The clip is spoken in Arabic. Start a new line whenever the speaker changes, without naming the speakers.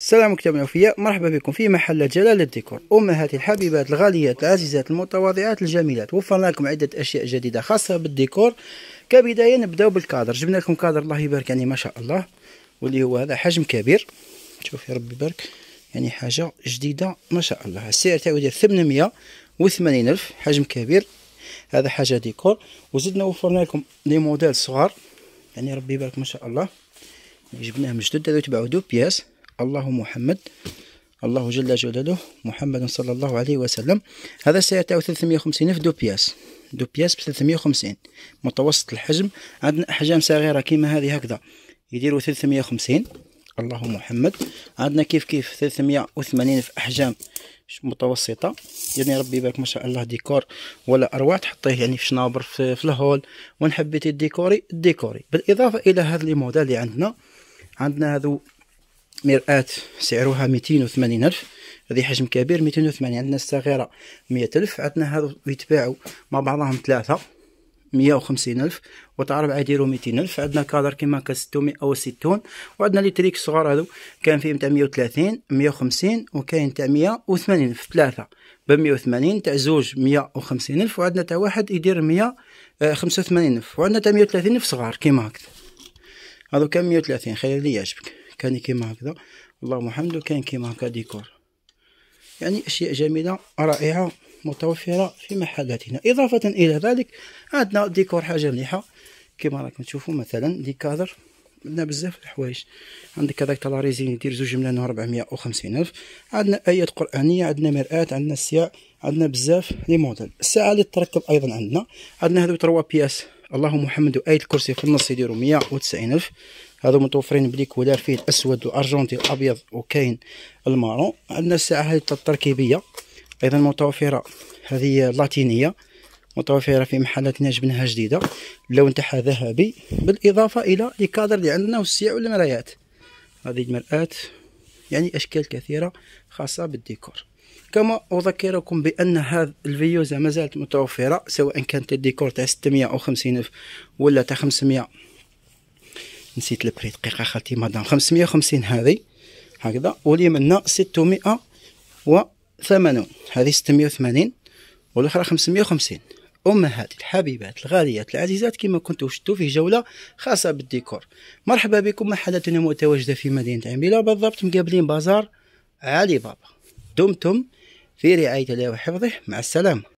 السلام عليكم يا مرحبا بكم في محل جلال الديكور أمهاتي الحبيبات الغاليات العزيزات المتواضعات الجميلات وفرنا لكم عدة أشياء جديدة خاصة بالديكور كبداية نبداو بالكادر جبنا لكم كادر الله يبارك يعني ما شاء الله واللي هو هذا حجم كبير شوف يا ربي يبارك يعني حاجة جديدة ما شاء الله السعر تاعو يدير 880 ألف حجم كبير هذا حاجة ديكور وزدنا وفرنا لكم لي موديل صغار يعني ربي يبارك ما شاء الله يعني جبناهم جدد هذو تبعو دو بياس الله محمد الله جل جلاله محمد صلى الله عليه وسلم هذا سيعطيه 350 في دو بياس دو بياس ب 350 متوسط الحجم عندنا احجام صغيره كيما هذه هكذا يديروا 350 الله محمد عندنا كيف كيف 380 في احجام متوسطه يعني ربي يبارك ما شاء الله ديكور ولا اروع تحطيه يعني في شنابر في, في الهول ونحبيتي حبيتي الديكوري الديكوري بالاضافه الى هذا لي اللي عندنا عندنا هذو مرآة سعرها ميتين وثمانين ألف هذه حجم كبير ميتين وثمانين عندنا الصغيرة مية ألف عندنا هادو يتباعو مع بعضهم ثلاثة مية وخمسين ألف ربعة يديرو ميتين ألف عندنا كادر كيما كستومي أو ستون وعندنا تريك صغار هادو كان فيهم تاع مية وثلاثين مية وخمسين وكاين تاع مية وثمانين ألف ثلاثة بمية وثمانين تاع زوج مية وخمسين ألف وعندنا تاع واحد يدير مية خمسة وثمانين ألف وعندنا تاع مية وثلاثين ألف صغار كيما هكذا هادو كان مية وثلاثين خير لي يعجبك كان كيما هكذا اللهم حمده كان كيما هكا ديكور يعني أشياء جميلة رائعة متوفرة في محلاتنا إضافة إلى ذلك عندنا ديكور حاجة مليحة كما راكم تشوفوا مثلا دي كادر عندنا بزاف الحوايج عندك هذاك تاع لاريزين يدير زوج ملايين وربعمية ألف عندنا آيات قرآنية عندنا مرآة عندنا السياع عندنا بزاف لي موديل الساعة اللي تركب أيضا عندنا عندنا هذو تروا بياس اللهم محمد وآية الكرسي في النص يديرو 190 ألف هادو متوفرين بليكولا فيه الأسود والأرجنتي الأبيض وكاين المارون عندنا الساعة هذه التركيبية أيضا متوفرة هذه لاتينية متوفرة في محلات جبناها جديدة اللون تاعها ذهبي بالإضافة إلى الكادر اللي عندنا والسيع والمرايات هذه المرآة يعني أشكال كثيرة خاصة بالديكور كما أذكركم بأن هذا الفيوزا ما زالت متوفرة سواء كانت الديكور تاع 650 ألف ولا تاع 500 نسيت البري دقيقة خالتي مدام 550 هذه هكذا ولي منا 680 هذه 680 والأخرى 550 امهاتي الحبيبات الغاليات العزيزات كما كنتو شفتوا في جوله خاصه بالديكور مرحبا بكم محلتنا متواجده في مدينه عميله بالضبط مقابلين بازار علي بابا دمتم في رعاية الله وحفظه مع السلامة